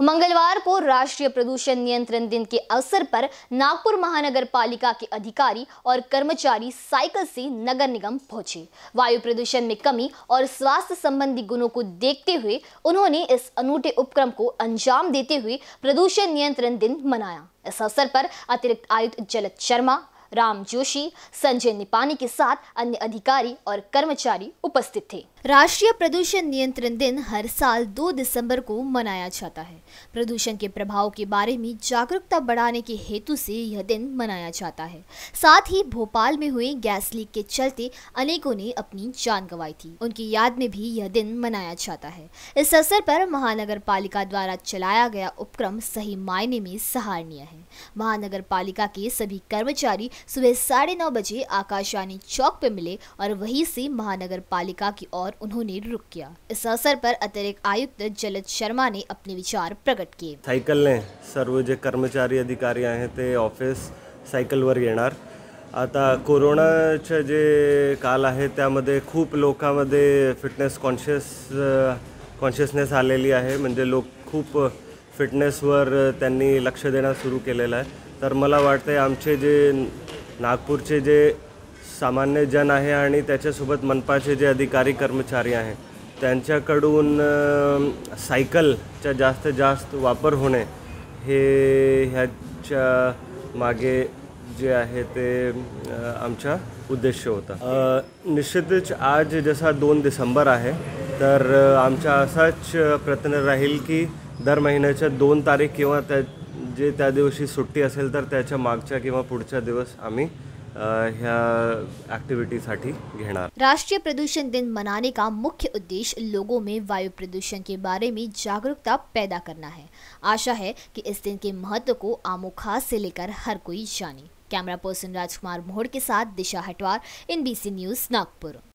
मंगलवार को राष्ट्रीय प्रदूषण नियंत्रण दिन के अवसर पर नागपुर महानगर पालिका के अधिकारी और कर्मचारी साइकिल से नगर निगम पहुंचे वायु प्रदूषण में कमी और स्वास्थ्य संबंधी गुणों को देखते हुए उन्होंने इस अनूठे उपक्रम को अंजाम देते हुए प्रदूषण नियंत्रण दिन मनाया इस अवसर पर अतिरिक्त आयुक्त जलत शर्मा राम जोशी संजय निपानी के साथ अन्य अधिकारी और कर्मचारी उपस्थित थे राष्ट्रीय प्रदूषण नियंत्रण दिन हर साल 2 दिसंबर को मनाया जाता है प्रदूषण के प्रभाव के बारे में जागरूकता बढ़ाने के हेतु से यह दिन मनाया जाता है साथ ही भोपाल में हुए गैस लीक के चलते अनेकों ने अपनी जान गंवाई थी उनकी याद में भी यह दिन मनाया जाता है इस अवसर पर महानगर पालिका द्वारा चलाया गया उपक्रम सही मायने में सहारनीय है महानगर पालिका के सभी कर्मचारी सुबह साढ़े बजे आकाशवाणी चौक पर मिले और वही से महानगर पालिका की ओर और उन्होंने रुक किया इस अवसर पर अतिरिक्त आयुक्त जलित शर्मा ने अपने विचार प्रकट किए सायकल ने सर्व जे कर्मचारी अधिकारी आहेत ते ऑफिस सायकलवर येणार आता कोरोनाचं जे काल आहे त्यामध्ये खूप लोकांमध्ये फिटनेस कॉन्शियस कॉन्शियसनेस आलेली आहे म्हणजे लोक खूप फिटनेसवर त्यांनी लक्ष देणं सुरू केलेलं आहे तर मला वाटतं आमचे जे नागपूरचे जे सामान्य जन आहे आणि त्याच्यासोबत मनपाचे जे अधिकारी कर्मचारी आहेत त्यांच्याकडून सायकलचा जास्तीत जास्त वापर होणे हे ह्याच्या मागे जे आहे ते आमचा उद्देश होता निश्चितच आज जसा दोन डिसेंबर आहे तर आमचा असाच प्रयत्न राहील की दर महिन्याच्या दोन तारीख किंवा त्या जे त्या दिवशी सुट्टी असेल तर त्याच्या मागच्या किंवा पुढच्या दिवस आम्ही राष्ट्रीय प्रदूषण दिन मनाने का मुख्य उद्देश्य लोगों में वायु प्रदूषण के बारे में जागरूकता पैदा करना है आशा है कि इस दिन के महत्व को आमो खास से लेकर हर कोई जाने कैमरा पर्सन राजकुमार मोहड़ के साथ दिशा हटवार एनबीसी न्यूज़ नागपुर